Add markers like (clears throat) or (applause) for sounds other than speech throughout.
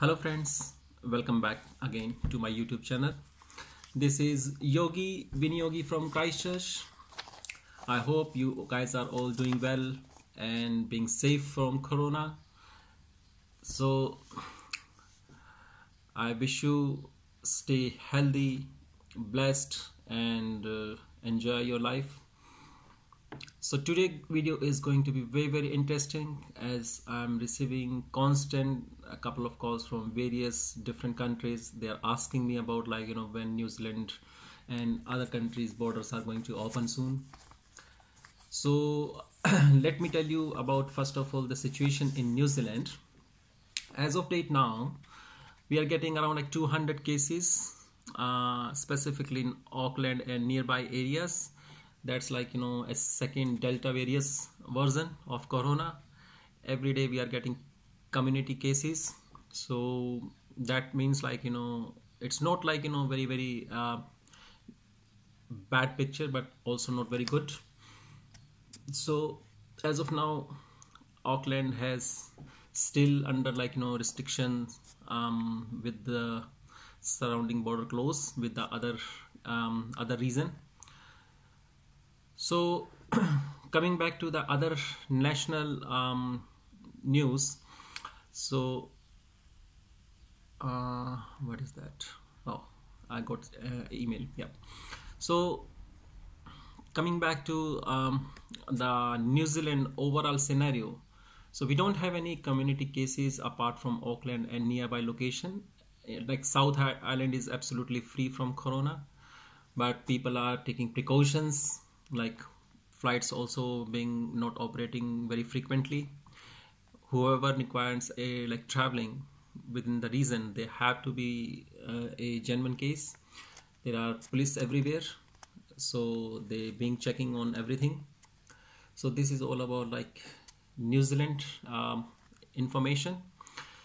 hello friends welcome back again to my youtube channel this is yogi vinyogi from christchurch i hope you guys are all doing well and being safe from corona so i wish you stay healthy blessed and uh, enjoy your life so today video is going to be very very interesting as I'm receiving constant a couple of calls from various different countries they're asking me about like you know when New Zealand and other countries borders are going to open soon so (clears throat) let me tell you about first of all the situation in New Zealand as of date now we are getting around like 200 cases uh, specifically in Auckland and nearby areas that's like you know a second delta various version of corona every day we are getting community cases so that means like you know it's not like you know very very uh, bad picture but also not very good so as of now auckland has still under like you know restrictions um, with the surrounding border close with the other um, other reason so (clears throat) coming back to the other national um, news. So uh, what is that? Oh, I got uh, email. Yeah. So coming back to um, the New Zealand overall scenario. So we don't have any community cases apart from Auckland and nearby location. Like South Island is absolutely free from corona, but people are taking precautions like flights also being not operating very frequently whoever requires a like traveling within the region they have to be uh, a genuine case there are police everywhere so they being checking on everything so this is all about like new zealand um, information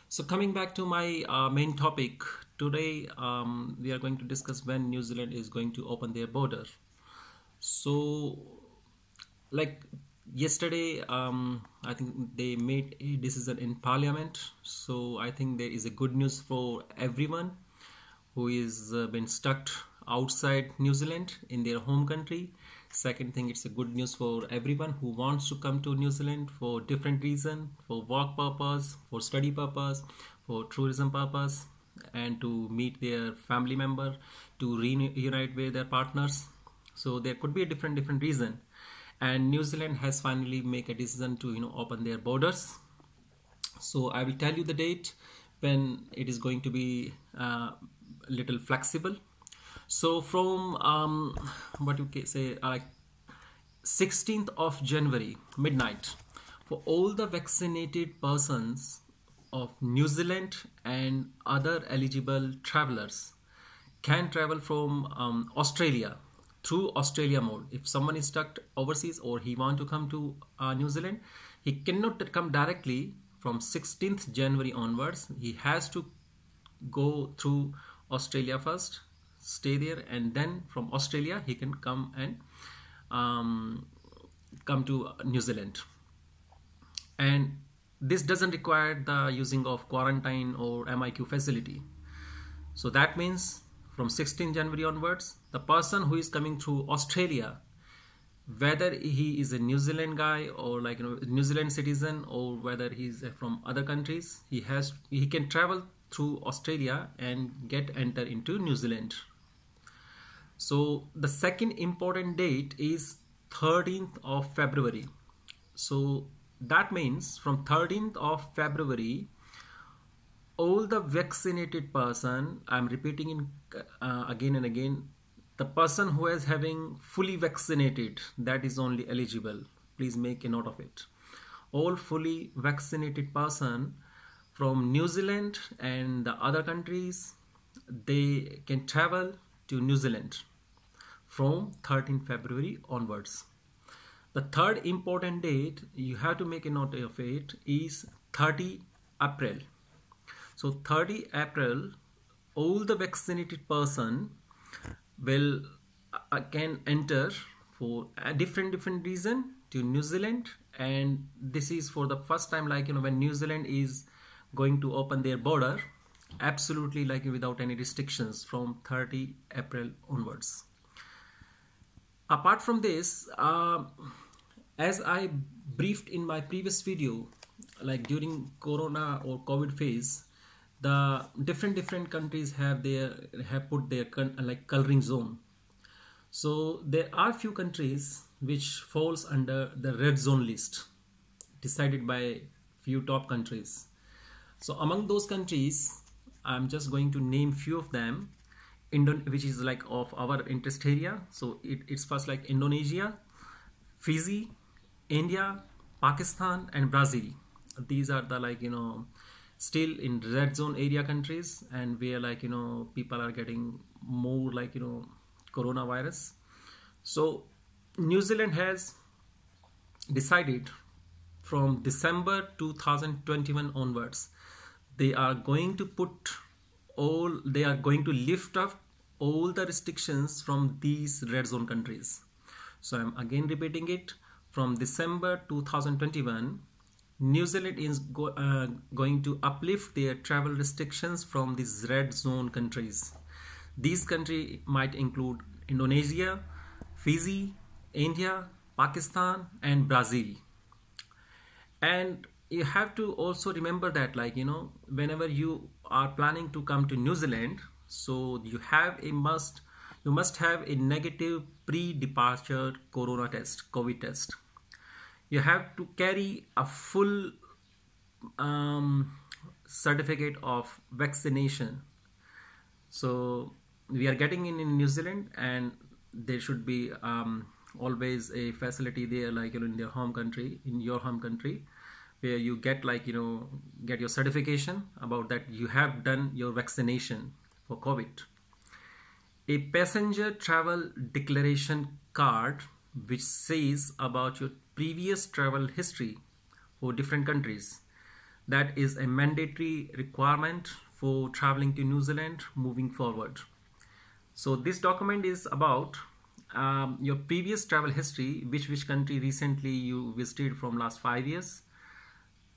so coming back to my uh, main topic today um, we are going to discuss when new zealand is going to open their border so like yesterday um, i think they made a decision in parliament so i think there is a good news for everyone who is uh, been stuck outside new zealand in their home country second thing it's a good news for everyone who wants to come to new zealand for different reason for work purpose for study purpose for tourism purpose and to meet their family member to reunite with their partners so there could be a different different reason. And New Zealand has finally make a decision to you know open their borders. So I will tell you the date when it is going to be uh, a little flexible. So from um, what you can say uh, like uh, 16th of January midnight for all the vaccinated persons of New Zealand and other eligible travelers can travel from um, Australia through Australia mode. If someone is stuck overseas or he want to come to uh, New Zealand, he cannot come directly from 16th January onwards. He has to go through Australia first, stay there, and then from Australia he can come and um, come to New Zealand. And this doesn't require the using of quarantine or MIQ facility. So that means from 16 January onwards, the person who is coming through Australia, whether he is a New Zealand guy or like you know, New Zealand citizen or whether he's uh, from other countries, he has he can travel through Australia and get enter into New Zealand. So the second important date is 13th of February. So that means from 13th of February all the vaccinated person i'm repeating in uh, again and again the person who is having fully vaccinated that is only eligible please make a note of it all fully vaccinated person from new zealand and the other countries they can travel to new zealand from 13 february onwards the third important date you have to make a note of it is 30 april so 30 April, all the vaccinated person will uh, can enter for a different different reason to New Zealand, and this is for the first time. Like you know, when New Zealand is going to open their border, absolutely like without any restrictions from 30 April onwards. Apart from this, uh, as I briefed in my previous video, like during Corona or COVID phase, the different different countries have their have put their like coloring zone so there are few countries which falls under the red zone list decided by few top countries so among those countries i'm just going to name few of them Indon which is like of our interest area so it, it's first like indonesia fiji india pakistan and brazil these are the like you know still in red zone area countries and where like you know people are getting more like you know coronavirus so new zealand has decided from december 2021 onwards they are going to put all they are going to lift up all the restrictions from these red zone countries so i'm again repeating it from december 2021 New Zealand is go, uh, going to uplift their travel restrictions from these red zone countries. These countries might include Indonesia, Fiji, India, Pakistan, and Brazil. And you have to also remember that, like, you know, whenever you are planning to come to New Zealand, so you have a must you must have a negative pre-departure corona test covid test you have to carry a full um, certificate of vaccination so we are getting in in new zealand and there should be um, always a facility there like you know in their home country in your home country where you get like you know get your certification about that you have done your vaccination for covid a passenger travel declaration card which says about your previous travel history for different countries. That is a mandatory requirement for traveling to New Zealand moving forward. So this document is about um, your previous travel history, which which country recently you visited from last five years.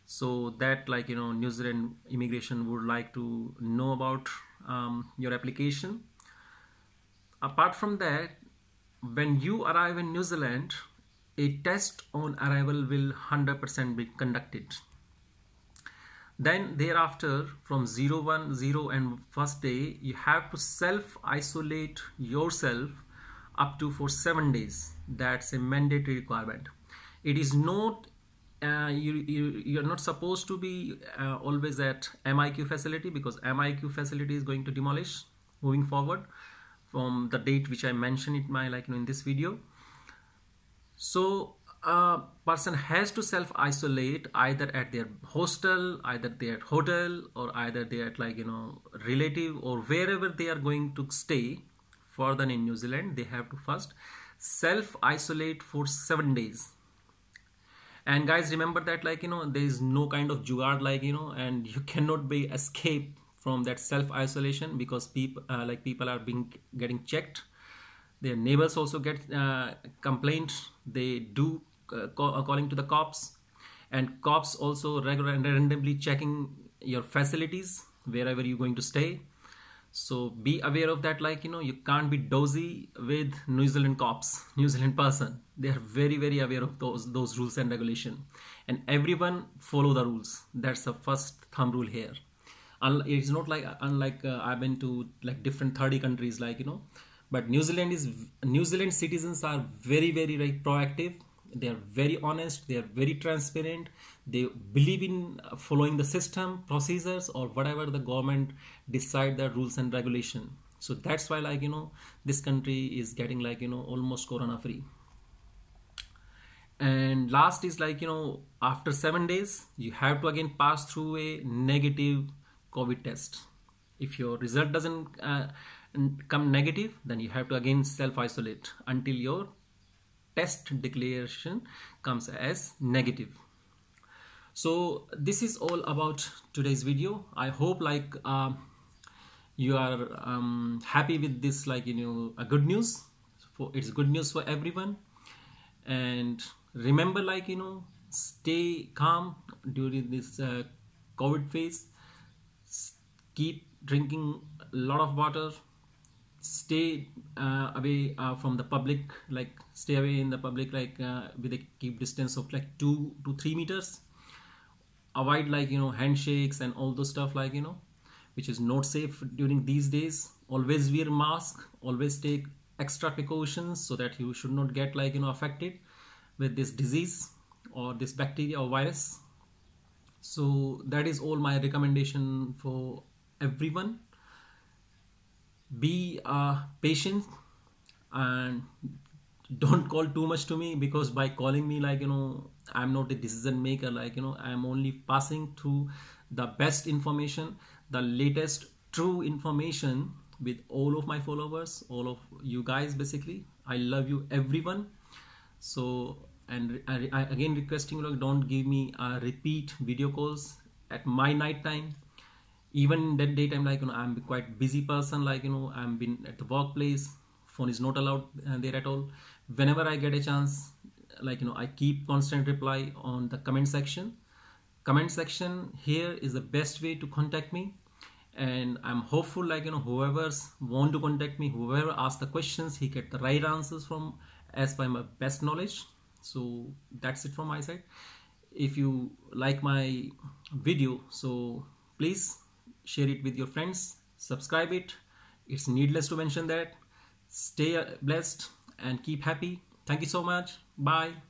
So that like you know New Zealand immigration would like to know about um, your application. Apart from that, when you arrive in New Zealand, a test on arrival will 100% be conducted. Then thereafter from 0, 1, 0 and first day, you have to self-isolate yourself up to for 7 days. That's a mandatory requirement. It is not uh, you, you you're not supposed to be uh, always at MIQ facility because MIQ facility is going to demolish moving forward from the date which I mentioned in my like you know in this video so a person has to self-isolate either at their hostel, either their hotel, or either their like you know relative or wherever they are going to stay. Further in New Zealand, they have to first self-isolate for seven days and guys remember that like you know there is no kind of jugaad like you know and you cannot be escape from that self isolation because people uh, like people are being getting checked their neighbors also get uh, complaints they do uh, call, calling to the cops and cops also regularly randomly checking your facilities wherever you're going to stay so be aware of that like you know you can't be dozy with new zealand cops (laughs) new zealand person they are very very aware of those those rules and regulation and everyone follow the rules that's the first thumb rule here it's not like unlike uh, i've been to like different 30 countries like you know but new zealand is new zealand citizens are very very very proactive they are very honest they are very transparent they believe in following the system procedures or whatever the government decide the rules and regulation so that's why like you know this country is getting like you know almost corona free and last is like you know after 7 days you have to again pass through a negative covid test if your result doesn't uh, come negative then you have to again self-isolate until your test declaration comes as negative so this is all about today's video i hope like uh, you are um, happy with this like you know a good news for it's good news for everyone and remember like you know stay calm during this uh, covid phase keep drinking a lot of water stay uh, away uh, from the public like stay away in the public like uh, with a keep distance of like two to three meters avoid like you know handshakes and all those stuff like you know which is not safe during these days always wear mask always take extra precautions so that you should not get like you know affected with this disease or this bacteria or virus so that is all my recommendation for everyone be uh, patient and don't call too much to me because by calling me like you know i'm not a decision maker like you know i'm only passing through the best information the latest true information with all of my followers all of you guys basically i love you everyone so and I, I again requesting like don't give me a uh, repeat video calls at my night time even that daytime like you know i'm quite busy person like you know i'm been at the workplace phone is not allowed uh, there at all whenever i get a chance like you know i keep constant reply on the comment section comment section here is the best way to contact me and i'm hopeful like you know whoever's want to contact me whoever asks the questions he get the right answers from as by my best knowledge so that's it from my side if you like my video so please share it with your friends subscribe it it's needless to mention that stay blessed and keep happy thank you so much bye